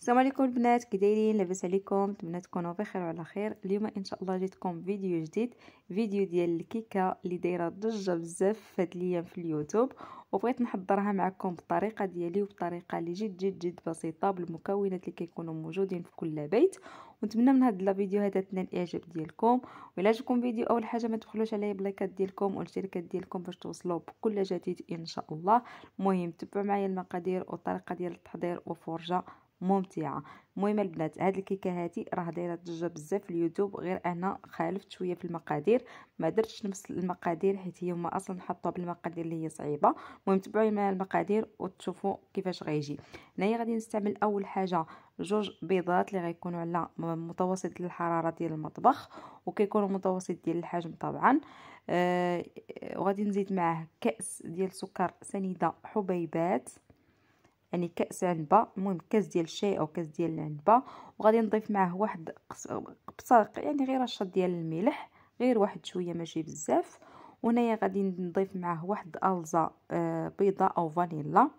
السلام عليكم البنات كي دايرين لاباس عليكم نتمنى تكونوا بخير وعلى خير اليوم ان شاء الله جيتكم فيديو جديد فيديو ديال الكيكه اللي دايره ضجه بزاف فهاد الايام في اليوتيوب وبغيت نحضرها معكم بالطريقه ديالي وبطريقه اللي جد جد جد بسيطه بالمكونات اللي كيكونوا موجودين في كل بيت ونتمنى من هاد الفيديو هذا تنال الاعجاب ديالكم ولا عجبكم الفيديو اول حاجه ما تبخلوش عليا باللايكات ديالكم والاشتراكات ديالكم باش توصلوا بكل جديد ان شاء الله المهم تبعوا معايا المقادير والطريقه ديال التحضير وفرجه ممتعه المهم البنات هاد الكيكه هادي راه دايره ضجه بزاف في اليوتيوب غير انا خالفت شويه في المقادير ما درتش نفس المقادير حيت هما اصلا حطوها بالمقادير اللي هي صعيبه المهم تبعوا معايا المقادير وتشوفوا كيفاش غيجي هنايا غادي نستعمل اول حاجه جوج بيضات اللي غيكونوا على متوسط الحراره ديال المطبخ وكيكونوا متوسط ديال الحجم طبعا آه وغادي نزيد معاه كاس ديال سكر سنيده حبيبات يعني كاس عنبه المهم كاس ديال الشاي او كاس ديال العنبه وغادي نضيف معاه واحد بصاق يعني غير رشه ديال الملح غير واحد شويه ماشي بزاف وهنايا غادي نضيف معاه واحد الزا آه، بيضه او فانيلا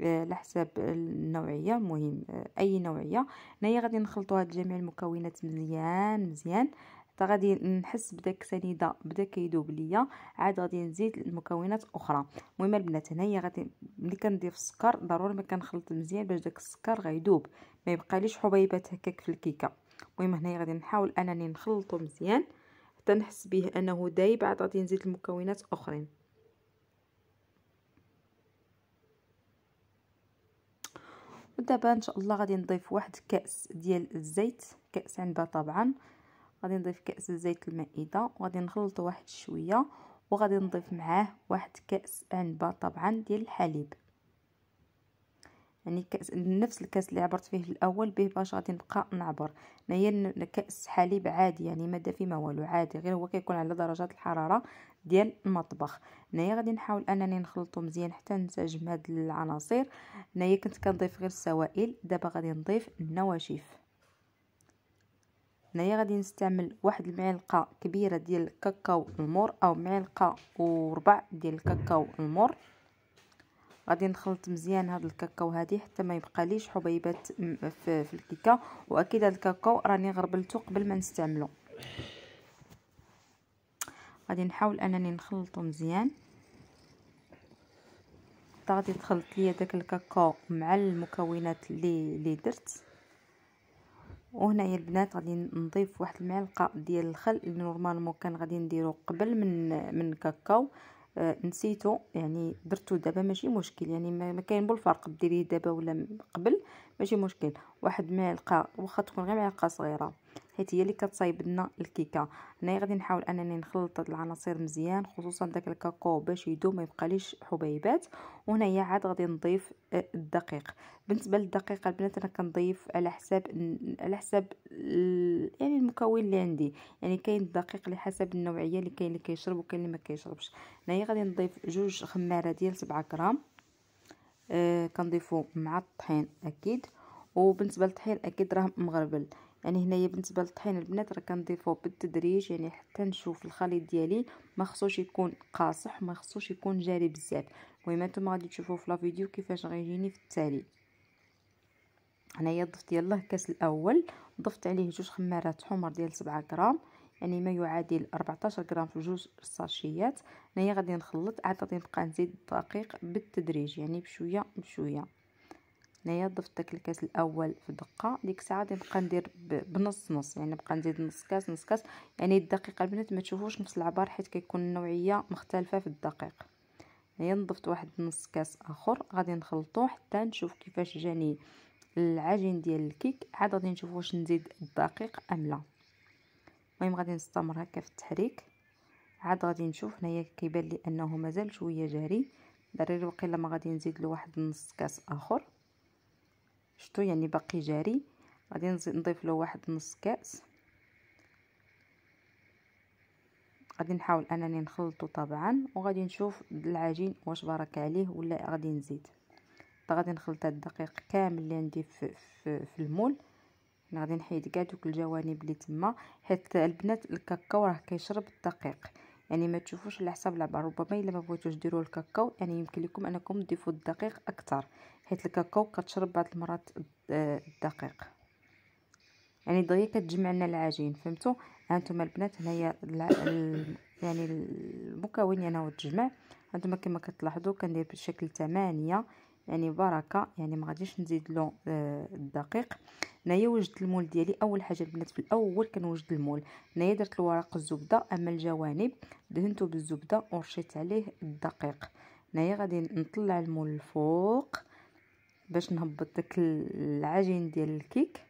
آه، على حساب النوعيه المهم آه، اي نوعيه هنايا غادي نخلطوا هاد جميع المكونات مزيان مزيان حتى غادي نحس بداك سنيده بدا كيذوب ليا عاد غادي نزيد المكونات اخرى المهم البنات هنايا غادي ملي كنضيف السكر ضروري ما كنخلط مزيان باش داك السكر غيذوب ما يبقاليش حبيبات هكاك في الكيكه المهم هنايا غادي نحاول انني نخلطو مزيان حتى نحس به انه دايب عاد غادي نزيد المكونات اخرين ودابا ان شاء الله غادي نضيف واحد كاس ديال الزيت كاس عنبه طبعا غادي نضيف كأس زيت المائدة وغادي نخلطو واحد شوية وغادي نضيف معاه واحد كأس عنبة طبعا ديال الحليب يعني كأس نفس الكأس اللي عبرت فيه الاول به باش غادي نبقى نعبر هي كأس حليب عادي يعني ما فيه ما والو عادي غير هو كيكون على درجات الحرارة ديال المطبخ هنايا غادي نحاول انني نخلطو مزيان حتى نسجم هاد العناصر هنايا كنت كنضيف غير السوائل دابا غادي نضيف النواشف هنايا غادي نستعمل واحد المعلقه كبيره ديال الكاكاو المر او معلقه وربع ديال الكاكاو المر غادي نخلط مزيان هذا الكاكاو هذه حتى ما يبقى ليش حبيبات في, في الكيكه واكيد هذا الكاكاو راني غربلته قبل ما نستعمله غادي نحاول انني نخلطه مزيان حتى غادي تخلط ليا داك الكاكاو مع المكونات اللي اللي درت وهنايا البنات غادي نضيف واحد المعلقه ديال الخل اللي نورمالمون كان غادي نديرو قبل من من الكاكاو آه نسيتو يعني درتو دابا ماشي مشكل يعني ما, ما كاين بالفرق ديريه دابا ولا قبل ماشي مشكل واحد معلقه واخا تكون غير معلقه صغيره حيت هي اللي كتصايب لنا الكيكه هنايا غادي نحاول انني نخلط العناصر مزيان خصوصا داك الكاكاو باش يدوب ما يبقاليش حبيبات وهنايا عاد غادي نضيف آه، الدقيق بالنسبه للدقيق البنات انا كنضيف على حساب على حساب يعني المكون اللي عندي يعني كاين الدقيق على حسب النوعيه اللي كاين اللي كيشرب وكاين اللي ما كيشربش هنايا غادي نضيف جوج خماره ديال 7 غرام آه كنضيفو مع الطحين اكيد وبالنسبه للطحين اكيد راه مغربل يعني هنايا بالنسبه للطحين البنات راه كنضيفو بالتدريج يعني حتى نشوف الخليط ديالي ما خصوش يكون قاصح ما خصوش يكون جاري بزاف المهم نتوما غادي تشوفوا في لا فيديو كيفاش غيجيني في التالي هنايا ضفت يلاه الكاس الاول ضفت عليه جوج خمارات حمر ديال 7 غرام يعني ما يعادل 14 غرام في جوج ساشيات هنايا غادي نخلط عاد غادي نبقى نزيد الدقيق بالتدريج يعني بشويه بشويه هنايا ضفت داك الكاس الاول في دقه ديك الساعه غادي نبقى ندير بنص نص يعني نبقى نزيد نص كاس نص كاس يعني الدقيق البنات ما تشوفوش نفس العبار حيت كيكون النوعيه مختلفه في الدقيق هنايا نضفت واحد نص كاس اخر غادي نخلطو حتى نشوف كيفاش جاني العجين ديال الكيك عاد غادي نشوف واش نزيد الدقيق ام لا المهم غادي نستمر هكا في التحريك عاد غادي نشوف هنايا كيبان لي انه مازال شويه جاري داري وقيلا ما غادي نزيد له واحد نص كاس اخر شتو يعني باقي جاري غادي نضيف له واحد نص كاس غادي نحاول انني نخلطو طبعا وغادي نشوف العجين واش بارك عليه ولا غادي نزيد غادي نخلط الدقيق كامل اللي عندي في, في, في المول انا غادي نحيد كاع دوك الجوانب اللي تما حيت البنات الكاكاو راه كيشرب الدقيق يعني ما تشوفوش على حساب العبار ربما الا ما بغيتوش ديروا الكاكاو يعني يمكن لكم انكم تضيفوا الدقيق اكثر حيت الكاكاو كتشرب بعض المرات الدقيق يعني دغيا كتجمع لنا العجين فهمتوا هانتوما البنات هنايا يعني المكون يعني انا وتجمع هانتوما كما كتلاحظوا كندير بشكل ثمانية يعني بركه يعني ما غاديش نزيد له آه، الدقيق هنايا وجدت المول ديالي اول حاجه البنات في الاول كنوجد المول هنايا درت الورق الزبده اما الجوانب دهنته بالزبده ورشيت عليه الدقيق هنايا غادي نطلع المول الفوق باش نهبط داك العجين ديال الكيك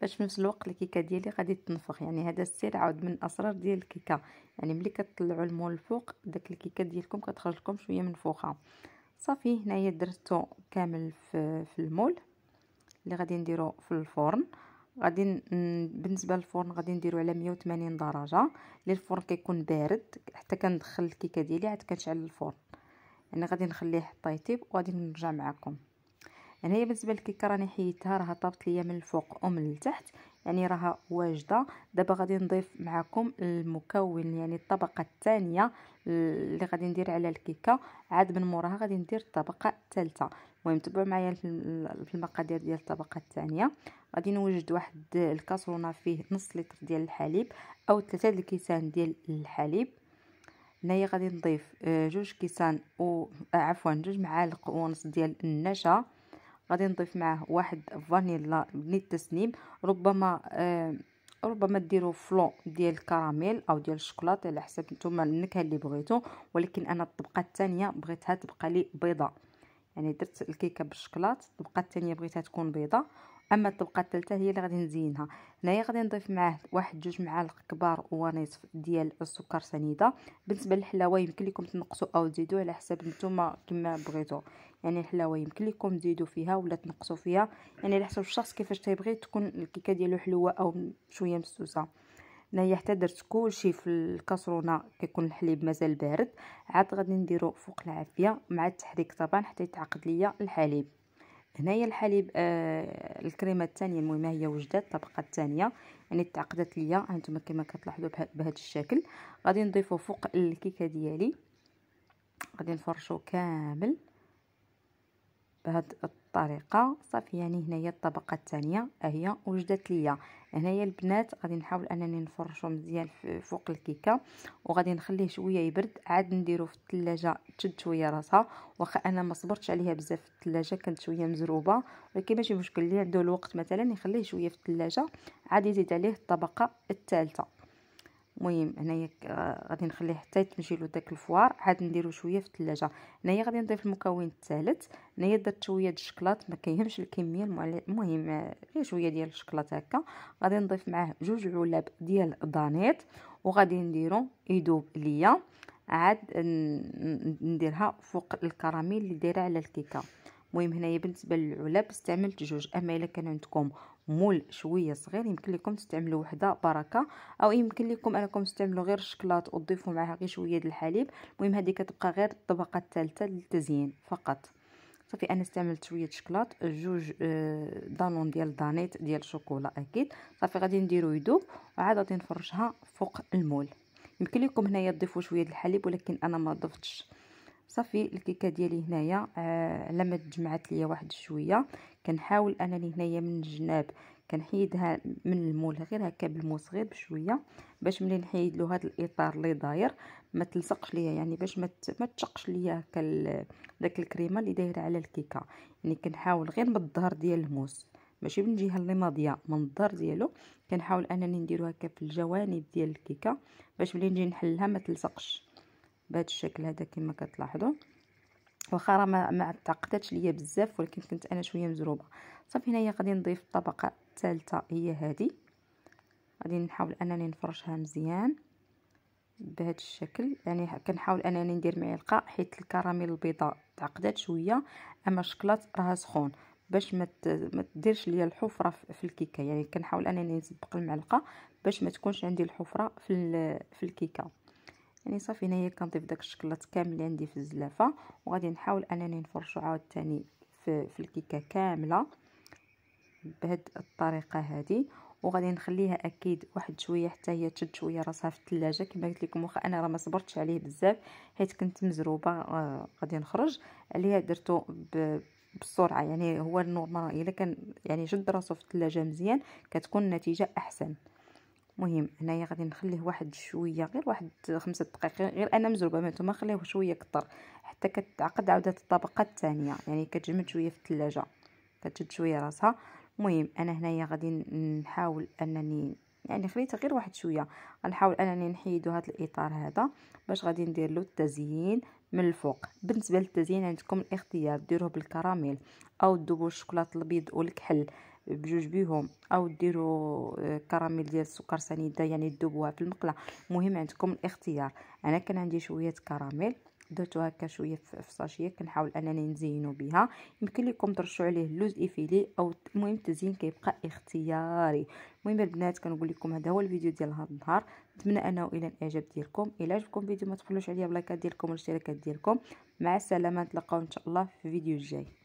باش في نفس الوقت الكيكه ديالي غادي تنفخ يعني هذا السر عاود من الاسرار ديال الكيكه يعني ملي كتطلعوا المول الفوق داك الكيكه ديالكم كتخرج لكم شويه منفوخه صافي هنايا درتو كامل في المول اللي غادي نديرو في الفرن غادي بالنسبه للفرن غادي نديرو على 180 درجه اللي الفرن كيكون بارد حتى كندخل الكيكه ديالي عاد كنشعل الفرن يعني غادي نخليه حتى يطيب وغادي نرجع معكم يعني هي بالنسبه للكيكه راني حيدتها راها طابت ليا من الفوق ومن التحت يعني راها واجده دابا غادي نضيف معكم المكون يعني الطبقه الثانيه اللي غادي ندير على الكيكه عاد من موراها غادي ندير الطبقه الثالثه المهم تبعوا معايا في المقادير ديال الطبقه الثانيه غادي نوجد واحد الكاسرونه فيه نص لتر ديال الحليب او ثلاثه الكيسان ديال الحليب هنايا غادي نضيف آه، جوج كيسان و آه، عفوا جوج معالق ونص ديال النشا غادي نضيف معاه واحد فانيلا للتسنيم ربما آه ربما ديروا فلون ديال الكراميل او ديال الشوكولاط على حسب نتوما النكهه اللي بغيتو ولكن انا الطبقه الثانيه بغيتها تبقى لي بيضه يعني درت الكيكه بالشوكولاط الطبقه الثانيه بغيتها تكون بيضه اما الطبقه الثالثه هي اللي غادي نزينها هنايا غادي نضيف معاه واحد جوج معالق كبار ونصف ديال السكر سنيده بالنسبه للحلاوه يمكن لكم تنقصوا او تزيدوا على حسب نتوما كما بغيتوا يعني الحلاوه يمكن لكم تزيدوا فيها ولا تنقصوا فيها يعني على حسب الشخص كيفاش تيبغي تكون الكيكه ديالو حلوه او شويه مسوسه هنايا حتى درت كلشي في الكاسرونه كيكون الحليب مازال بارد عاد غادي نديرو فوق العافيه مع التحريك طبعا حتى يتعقد ليا الحليب هنايا الحليب آه الكريمه الثانيه المهم هي وجدات الطبقه الثانيه يعني تعقدت ليا هانتوما كما كتلاحظوا بهذا الشكل غادي نضيفو فوق الكيكه ديالي غادي نفرشو كامل بهذا الطريقه صافي يعني هنايا الطبقه الثانيه اهي وجدت ليا هنايا البنات غادي نحاول انني نفرشو مزيان فوق الكيكه وغادي نخليه شويه يبرد عاد نديرو في الثلاجه تشد شويه راسها واخا انا ما صبرتش عليها بزاف في الثلاجه كانت شويه مزروبه ولكن ماشي مشكل اللي عنده الوقت مثلا يخليه شويه في الثلاجه عاد يزيد عليه الطبقه الثالثه المهم هنايا غادي نخليه حتى يتمشي له داك الفوار عاد نديرو شويه في الثلاجه هنايا غادي نضيف المكون الثالث هنايا درت شويه د الشكلاط ما كيهمش الكميه المهم غير شويه ديال الشكلاط هكا غادي نضيف معاه جوج علب ديال الدانيط وغادي نديرو يذوب ليا عاد نديرها فوق الكراميل اللي دايره على الكيكه المهم هنايا بالنسبه للعلب استعملت جوج اما الا كان عندكم مول شويه صغير يمكن لكم تستعملوا وحده بركه او يمكن لكم انكم تستعملوا غير الشكلاط وتضيفوا معها غير شويه ديال الحليب المهم هذه كتبقى غير الطبقه الثالثه للتزيين فقط صافي انا استعملت شويه شكلاط جوج آه، دانون ديال دانيت ديال الشوكولا اكيد صافي غادي نديرو يذوب وعاد غادي نفرشها فوق المول يمكن لكم هنايا تضيفوا شويه الحليب ولكن انا ما ضفتش صافي الكيكه ديالي هنايا على آه، ما تجمعات ليا واحد شويه كنحاول انني هنايا من الجناب كنحيدها من المول غير هكا بالموس غير بشويه باش ملي نحيد له هذا الاطار اللي داير ما تلصقش ليا يعني باش ما ما تشقش ليا هكا داك الكريمه اللي دايره على الكيكه يعني كنحاول غير من الظهر ديال الموس ماشي من الجهه اللي ماضيه من الظهر ديالو كنحاول انني نديرو هكا في الجوانب ديال الكيكه باش ملي نجي نحلها ما تلصقش بهذا الشكل هذا كما كتلاحظوا واخا راه ما تعقدتش ليا بزاف ولكن كنت انا شويه مزروبه صافي هنايا غادي نضيف الطبقه الثالثه هي هذه غادي نحاول انني نفرشها مزيان بهذا الشكل يعني كنحاول انني ندير معلقه حيت الكراميل البيضاء تعقدات شويه اما الشكلاط راها سخون باش ما مت ديرش ليا الحفره في الكيكه يعني كنحاول انني نسبق المعلقه باش ما تكونش عندي الحفره في في الكيكه يعني صافي هنايا كنضيف داك الشكلاط كامل اللي عندي في الزلافه وغادي نحاول انني نفرشو عاوتاني في, في الكيكه كامله بهاد الطريقه هذه وغادي نخليها اكيد واحد شويه حتى هي تشد شويه راسها في الثلاجه كما قلت لكم واخا انا راه ما صبرتش عليه بزاف حيت كنت مزروبه آه غادي نخرج عليها درتو بسرعه يعني هو النورمال الا كان يعني شد راسو في الثلاجه مزيان كتكون النتيجه احسن مهم هنايا غادي نخليه واحد شويه غير واحد خمسة دقائق غير انا مزروبه ما نتوما خليه شويه كتر حتى كتعقد عاودة الطبقه الثانيه يعني كتجمد شويه في الثلاجه كتشد شويه راسها مهم انا هنايا غادي نحاول انني يعني خليته غير واحد شويه غنحاول انني نحيدو هذا الاطار هذا باش غادي ندير له التزيين من الفوق بالنسبه للتزيين عندكم الاختيار ديروه بالكراميل او دوبوا الشوكولاط الابيض والكحل بجوج بيهم او ديروا آه، كراميل ديال السكر سنيده يعني تذوبوها في المقله المهم عندكم الاختيار انا كان عندي شويه كراميل درتو هكا شويه في صاشيه كنحاول انني نزينو بها يمكن لكم ترشوا عليه اللوز ايفيلي او المهم التزيين كيبقى اختياري المهم البنات كنقول لكم هذا هو الفيديو ديال هذا النهار نتمنى انه الى الاعجاب ديالكم الى عجبكم الفيديو ما تخلوش عليا بلايكات ديالكم والاشتراكات ديالكم مع السلامه نتلاقاو ان شاء الله في الفيديو الجاي